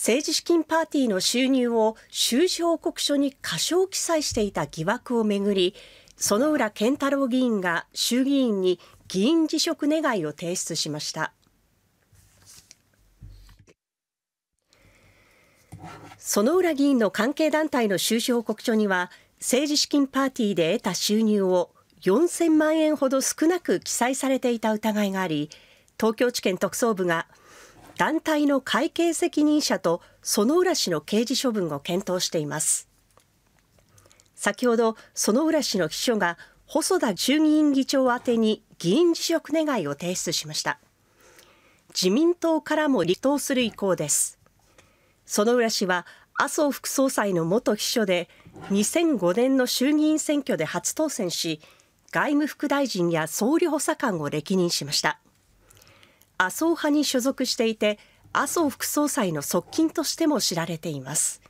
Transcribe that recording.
政治資金パーティーの収入を収支報告書に過少記載していた疑惑をめぐり薗浦健太郎議員が衆議院に議員辞職願を提出しました薗浦議員の関係団体の収支報告書には政治資金パーティーで得た収入を4000万円ほど少なく記載されていた疑いがあり東京地検特捜部が団体の会計責任者と薗浦氏の刑事処分を検討しています先ほど薗浦氏の秘書が細田衆議院議長宛てに議員辞職願を提出しました自民党からも離党する意向です園浦氏は麻生副総裁の元秘書で2005年の衆議院選挙で初当選し外務副大臣や総理補佐官を歴任しました麻生派に所属していて麻生副総裁の側近としても知られています